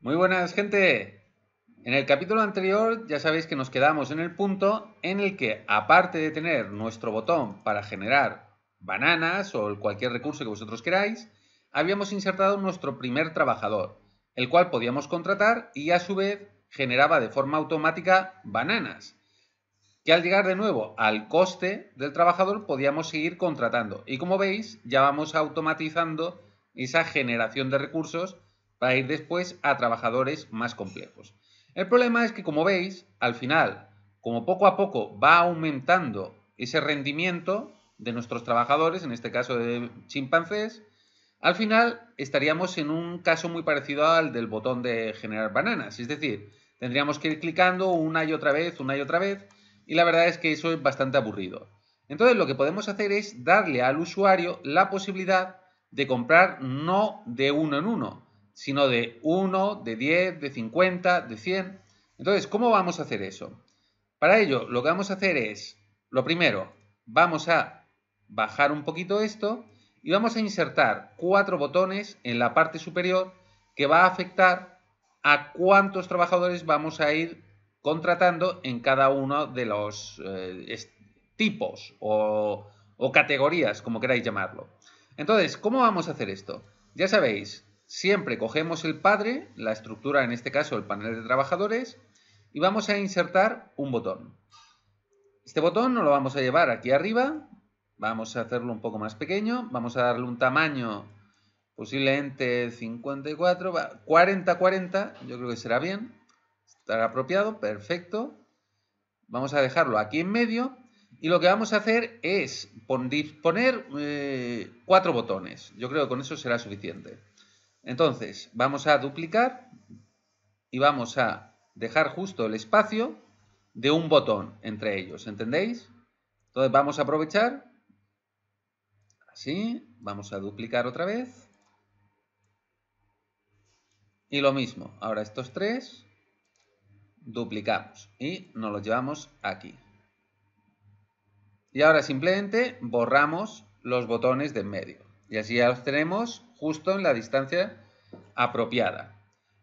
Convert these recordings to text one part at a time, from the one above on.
Muy buenas, gente. En el capítulo anterior ya sabéis que nos quedamos en el punto en el que, aparte de tener nuestro botón para generar bananas o cualquier recurso que vosotros queráis, habíamos insertado nuestro primer trabajador, el cual podíamos contratar y a su vez generaba de forma automática bananas, que al llegar de nuevo al coste del trabajador podíamos seguir contratando. Y como veis, ya vamos automatizando esa generación de recursos para ir después a trabajadores más complejos. El problema es que, como veis, al final, como poco a poco va aumentando ese rendimiento de nuestros trabajadores, en este caso de chimpancés, al final estaríamos en un caso muy parecido al del botón de generar bananas, es decir, tendríamos que ir clicando una y otra vez, una y otra vez, y la verdad es que eso es bastante aburrido. Entonces lo que podemos hacer es darle al usuario la posibilidad de comprar no de uno en uno, sino de 1, de 10, de 50, de 100. Entonces, ¿cómo vamos a hacer eso? Para ello, lo que vamos a hacer es, lo primero, vamos a bajar un poquito esto y vamos a insertar cuatro botones en la parte superior que va a afectar a cuántos trabajadores vamos a ir contratando en cada uno de los eh, tipos o categorías, como queráis llamarlo. Entonces, ¿cómo vamos a hacer esto? Ya sabéis, Siempre cogemos el padre, la estructura, en este caso el panel de trabajadores, y vamos a insertar un botón. Este botón nos lo vamos a llevar aquí arriba, vamos a hacerlo un poco más pequeño, vamos a darle un tamaño posiblemente 54, 40, 40, yo creo que será bien, estará apropiado, perfecto. Vamos a dejarlo aquí en medio y lo que vamos a hacer es poner eh, cuatro botones. Yo creo que con eso será suficiente. Entonces, vamos a duplicar y vamos a dejar justo el espacio de un botón entre ellos, ¿entendéis? Entonces vamos a aprovechar, así, vamos a duplicar otra vez. Y lo mismo, ahora estos tres, duplicamos y nos los llevamos aquí. Y ahora simplemente borramos los botones de en medio. Y así ya los tenemos justo en la distancia apropiada.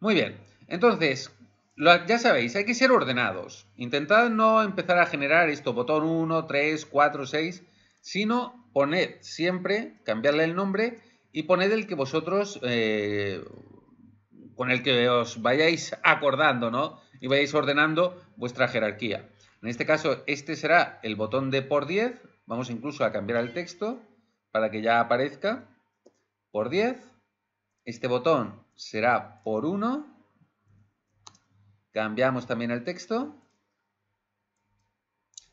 Muy bien, entonces, ya sabéis, hay que ser ordenados. Intentad no empezar a generar esto, botón 1, 3, 4, 6, sino poned siempre, cambiarle el nombre y poned el que vosotros, eh, con el que os vayáis acordando, ¿no? Y vayáis ordenando vuestra jerarquía. En este caso, este será el botón de por 10. Vamos incluso a cambiar el texto para que ya aparezca por 10. Este botón será por 1. Cambiamos también el texto.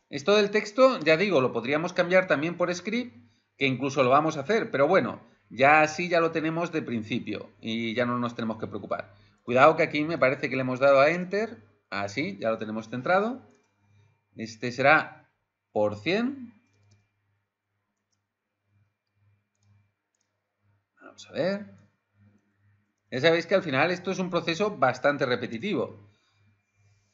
Esto del texto, ya digo, lo podríamos cambiar también por script, que incluso lo vamos a hacer, pero bueno, ya así ya lo tenemos de principio y ya no nos tenemos que preocupar. Cuidado que aquí me parece que le hemos dado a Enter, así, ah, ya lo tenemos centrado. Este será por 100, Vamos a ver. Ya sabéis que al final esto es un proceso bastante repetitivo.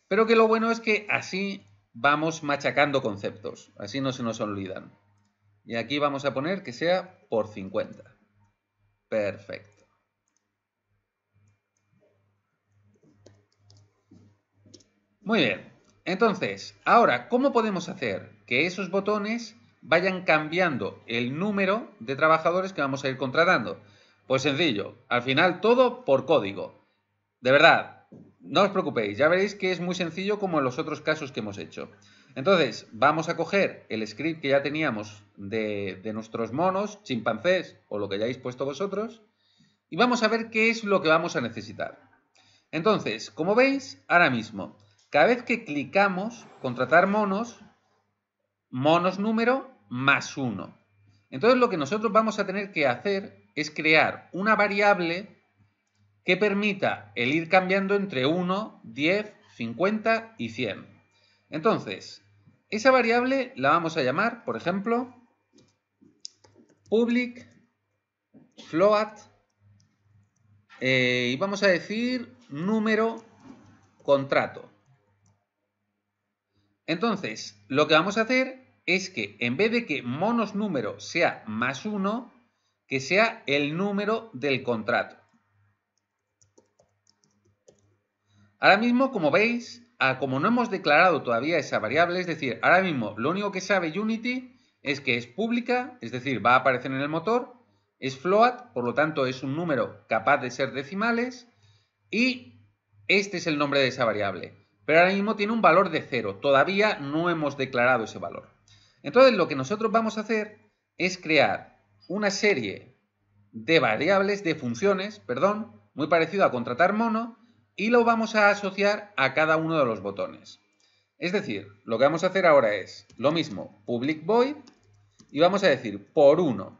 Pero que lo bueno es que así vamos machacando conceptos. Así no se nos olvidan. Y aquí vamos a poner que sea por 50. Perfecto. Muy bien. Entonces, ahora, ¿cómo podemos hacer que esos botones vayan cambiando el número de trabajadores que vamos a ir contratando? Pues sencillo, al final todo por código. De verdad, no os preocupéis, ya veréis que es muy sencillo como en los otros casos que hemos hecho. Entonces, vamos a coger el script que ya teníamos de, de nuestros monos, chimpancés o lo que hayáis puesto vosotros, y vamos a ver qué es lo que vamos a necesitar. Entonces, como veis, ahora mismo, cada vez que clicamos contratar monos, monos número más uno. Entonces lo que nosotros vamos a tener que hacer es crear una variable que permita el ir cambiando entre 1, 10, 50 y 100. Entonces, esa variable la vamos a llamar, por ejemplo, public float eh, y vamos a decir número contrato. Entonces, lo que vamos a hacer es que en vez de que monos número sea más 1, que sea el número del contrato. Ahora mismo, como veis, ah, como no hemos declarado todavía esa variable, es decir, ahora mismo lo único que sabe Unity es que es pública, es decir, va a aparecer en el motor, es float, por lo tanto es un número capaz de ser decimales y este es el nombre de esa variable. Pero ahora mismo tiene un valor de cero, todavía no hemos declarado ese valor. Entonces lo que nosotros vamos a hacer es crear una serie de variables, de funciones, perdón, muy parecido a contratar mono, y lo vamos a asociar a cada uno de los botones. Es decir, lo que vamos a hacer ahora es lo mismo, public void, y vamos a decir por uno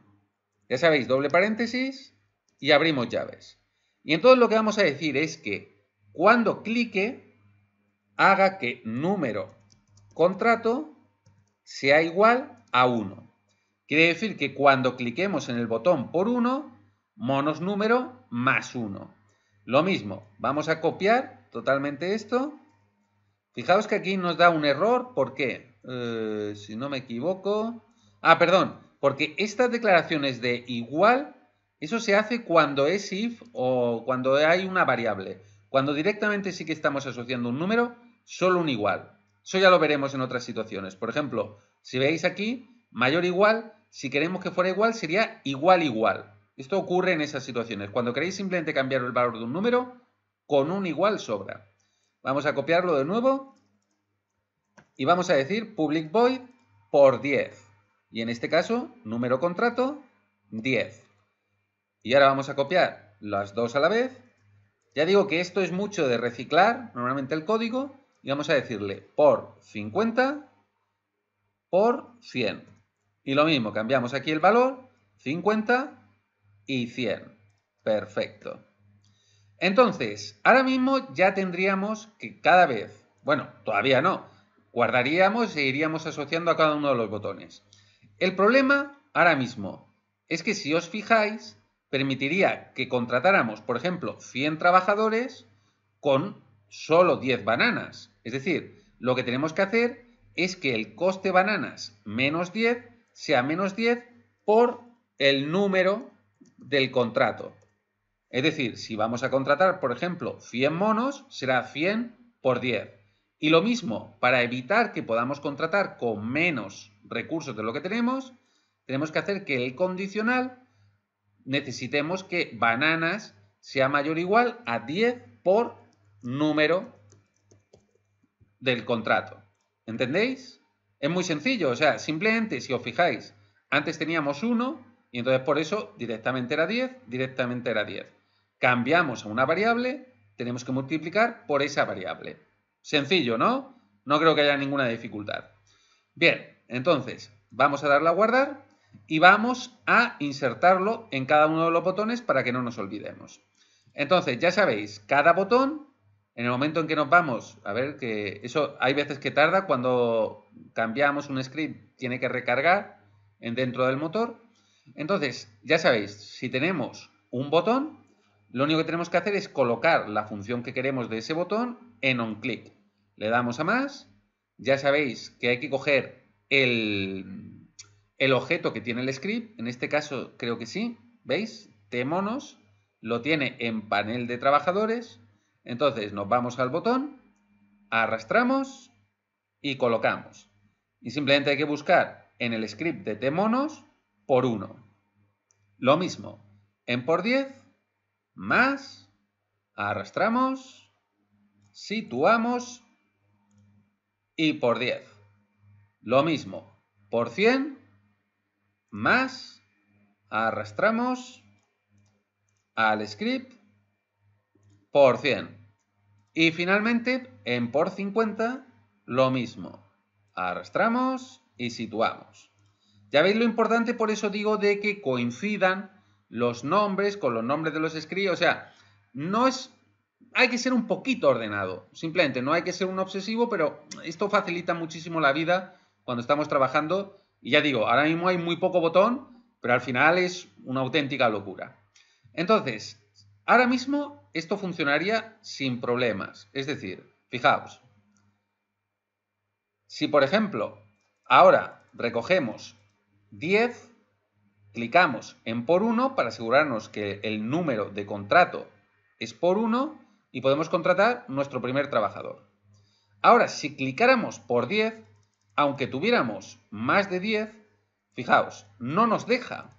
Ya sabéis, doble paréntesis y abrimos llaves. Y entonces lo que vamos a decir es que cuando clique, haga que número contrato sea igual a 1. Quiere decir que cuando cliquemos en el botón por 1, monos número más 1. Lo mismo, vamos a copiar totalmente esto. Fijaos que aquí nos da un error, ¿por qué? Eh, si no me equivoco... Ah, perdón, porque estas declaraciones de igual, eso se hace cuando es if o cuando hay una variable. Cuando directamente sí que estamos asociando un número, solo un igual. Eso ya lo veremos en otras situaciones. Por ejemplo, si veis aquí, Mayor igual, si queremos que fuera igual, sería igual igual. Esto ocurre en esas situaciones. Cuando queréis simplemente cambiar el valor de un número, con un igual sobra. Vamos a copiarlo de nuevo y vamos a decir public void por 10. Y en este caso, número contrato, 10. Y ahora vamos a copiar las dos a la vez. Ya digo que esto es mucho de reciclar, normalmente el código, y vamos a decirle por 50, por 100. Y lo mismo, cambiamos aquí el valor, 50 y 100. Perfecto. Entonces, ahora mismo ya tendríamos que cada vez, bueno, todavía no, guardaríamos e iríamos asociando a cada uno de los botones. El problema ahora mismo es que si os fijáis, permitiría que contratáramos, por ejemplo, 100 trabajadores con solo 10 bananas. Es decir, lo que tenemos que hacer es que el coste bananas menos 10 sea menos 10 por el número del contrato. Es decir, si vamos a contratar, por ejemplo, 100 monos, será 100 por 10. Y lo mismo, para evitar que podamos contratar con menos recursos de lo que tenemos, tenemos que hacer que el condicional necesitemos que bananas sea mayor o igual a 10 por número del contrato. ¿Entendéis? Es muy sencillo, o sea, simplemente si os fijáis, antes teníamos 1 y entonces por eso directamente era 10, directamente era 10. Cambiamos a una variable, tenemos que multiplicar por esa variable. Sencillo, ¿no? No creo que haya ninguna dificultad. Bien, entonces vamos a darle a guardar y vamos a insertarlo en cada uno de los botones para que no nos olvidemos. Entonces, ya sabéis, cada botón en el momento en que nos vamos, a ver, que eso hay veces que tarda cuando cambiamos un script, tiene que recargar en dentro del motor. Entonces, ya sabéis, si tenemos un botón, lo único que tenemos que hacer es colocar la función que queremos de ese botón en onClick. Le damos a más, ya sabéis que hay que coger el, el objeto que tiene el script, en este caso creo que sí, ¿veis? temonos lo tiene en panel de trabajadores, entonces nos vamos al botón, arrastramos y colocamos. Y simplemente hay que buscar en el script de tmonos por 1. Lo mismo, en por 10, más, arrastramos, situamos y por 10. Lo mismo, por 100, más, arrastramos al script por 100. Y finalmente, en por 50, lo mismo. Arrastramos y situamos. Ya veis lo importante, por eso digo de que coincidan los nombres con los nombres de los escritos. O sea, no es. Hay que ser un poquito ordenado. Simplemente no hay que ser un obsesivo, pero esto facilita muchísimo la vida cuando estamos trabajando. Y ya digo, ahora mismo hay muy poco botón, pero al final es una auténtica locura. Entonces, ahora mismo esto funcionaría sin problemas. Es decir, fijaos, si por ejemplo ahora recogemos 10, clicamos en por 1 para asegurarnos que el número de contrato es por 1 y podemos contratar nuestro primer trabajador. Ahora, si clicáramos por 10, aunque tuviéramos más de 10, fijaos, no nos deja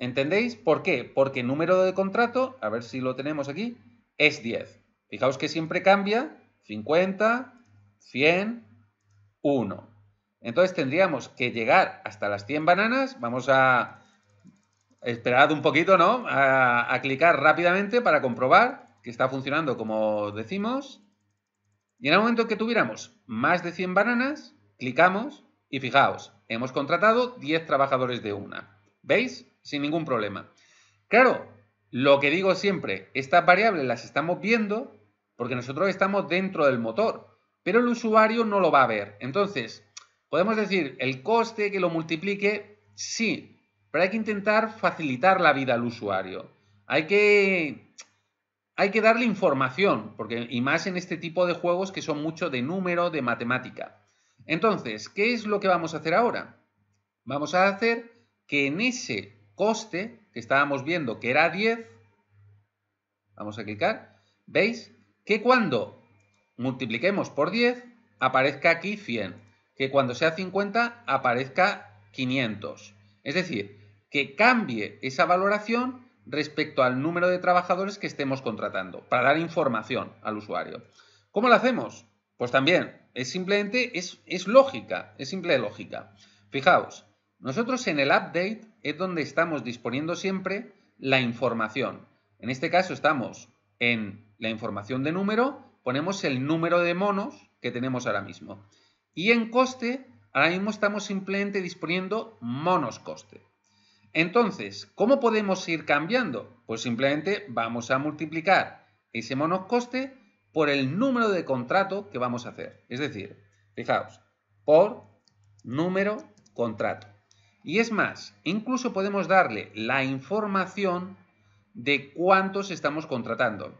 ¿Entendéis? ¿Por qué? Porque el número de contrato, a ver si lo tenemos aquí, es 10. Fijaos que siempre cambia 50, 100, 1. Entonces tendríamos que llegar hasta las 100 bananas. Vamos a esperar un poquito, ¿no? A, clicar rápidamente para comprobar que está funcionando como decimos. Y en el momento que tuviéramos más de 100 bananas, clicamos y fijaos, hemos contratado 10 trabajadores de una. ¿Veis? Sin ningún problema. Claro, lo que digo siempre, estas variables las estamos viendo porque nosotros estamos dentro del motor, pero el usuario no lo va a ver. Entonces, podemos decir el coste que lo multiplique, sí, pero hay que intentar facilitar la vida al usuario. Hay que, hay que darle información, porque, y más en este tipo de juegos que son mucho de número, de matemática. Entonces, ¿qué es lo que vamos a hacer ahora? Vamos a hacer que en ese coste que estábamos viendo, que era 10, vamos a clicar, veis que cuando multipliquemos por 10 aparezca aquí 100, que cuando sea 50 aparezca 500. Es decir, que cambie esa valoración respecto al número de trabajadores que estemos contratando, para dar información al usuario. ¿Cómo lo hacemos? Pues también, es simplemente, es, es lógica, es simple lógica. Fijaos, nosotros en el update es donde estamos disponiendo siempre la información. En este caso estamos en la información de número, ponemos el número de monos que tenemos ahora mismo. Y en coste, ahora mismo estamos simplemente disponiendo monos coste. Entonces, ¿cómo podemos ir cambiando? Pues simplemente vamos a multiplicar ese monos coste por el número de contrato que vamos a hacer. Es decir, fijaos, por número contrato. Y es más, incluso podemos darle la información de cuántos estamos contratando.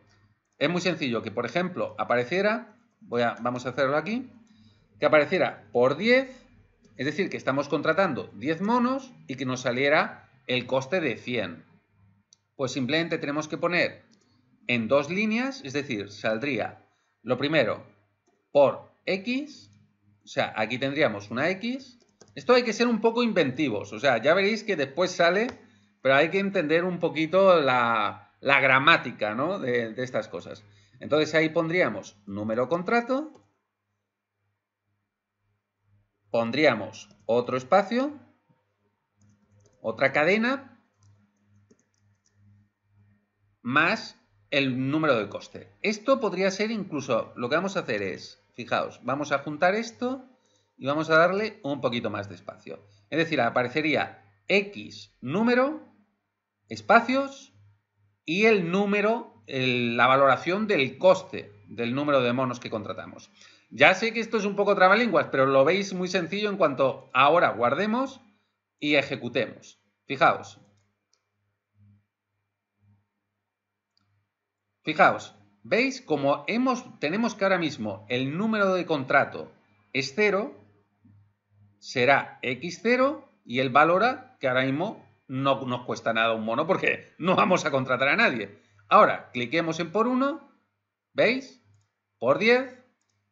Es muy sencillo que, por ejemplo, apareciera, voy a, vamos a hacerlo aquí, que apareciera por 10, es decir, que estamos contratando 10 monos y que nos saliera el coste de 100. Pues simplemente tenemos que poner en dos líneas, es decir, saldría lo primero por X, o sea, aquí tendríamos una X, esto hay que ser un poco inventivos, o sea, ya veréis que después sale, pero hay que entender un poquito la, gramática ¿no? de, de estas cosas. Entonces ahí pondríamos número contrato, pondríamos otro espacio, otra cadena, más el número de coste. Esto podría ser incluso, lo que vamos a hacer es, fijaos, vamos a juntar esto y vamos a darle un poquito más de espacio. Es decir, aparecería X número, espacios y el número, la valoración del coste del número de monos que contratamos. Ya sé que esto es un poco trabalenguas, pero lo veis muy sencillo en cuanto ahora guardemos y ejecutemos. Fijaos. Fijaos, ¿veis como hemos, tenemos que ahora mismo el número de contrato es cero será X0 y el Valora, que ahora mismo no nos cuesta nada un mono porque no vamos a contratar a nadie. Ahora, cliquemos en por 1, ¿veis? Por 10,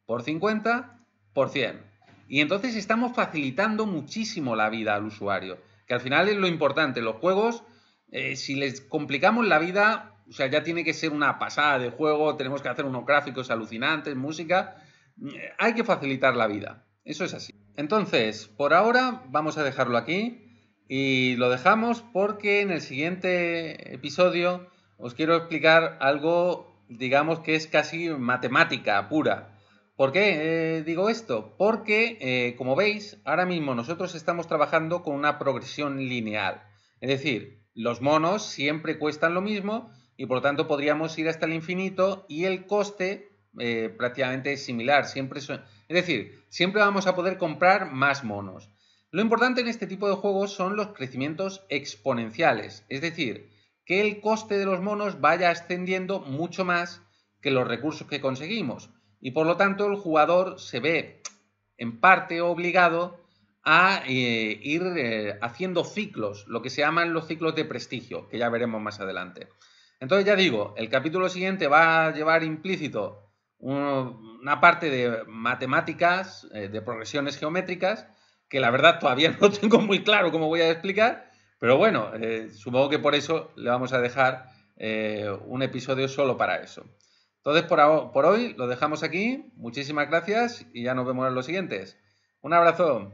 por 50, por 100. Y entonces estamos facilitando muchísimo la vida al usuario, que al final es lo importante. Los juegos, eh, si les complicamos la vida, o sea, ya tiene que ser una pasada de juego, tenemos que hacer unos gráficos alucinantes, música. Eh, hay que facilitar la vida. Eso es así. Entonces, por ahora vamos a dejarlo aquí y lo dejamos porque en el siguiente episodio os quiero explicar algo, digamos que es casi matemática pura. ¿Por qué eh, digo esto? Porque, eh, como veis, ahora mismo nosotros estamos trabajando con una progresión lineal. Es decir, los monos siempre cuestan lo mismo y por lo tanto podríamos ir hasta el infinito y el coste eh, prácticamente es similar. Siempre son es decir, siempre vamos a poder comprar más monos. Lo importante en este tipo de juegos son los crecimientos exponenciales, es decir, que el coste de los monos vaya ascendiendo mucho más que los recursos que conseguimos. Y por lo tanto el jugador se ve en parte obligado a eh, ir eh, haciendo ciclos, lo que se llaman los ciclos de prestigio, que ya veremos más adelante. Entonces ya digo, el capítulo siguiente va a llevar implícito una parte de matemáticas, eh, de progresiones geométricas, que la verdad todavía no tengo muy claro cómo voy a explicar, pero bueno, eh, supongo que por eso le vamos a dejar eh, un episodio solo para eso. Entonces, por, por hoy lo dejamos aquí. Muchísimas gracias y ya nos vemos en los siguientes. Un abrazo.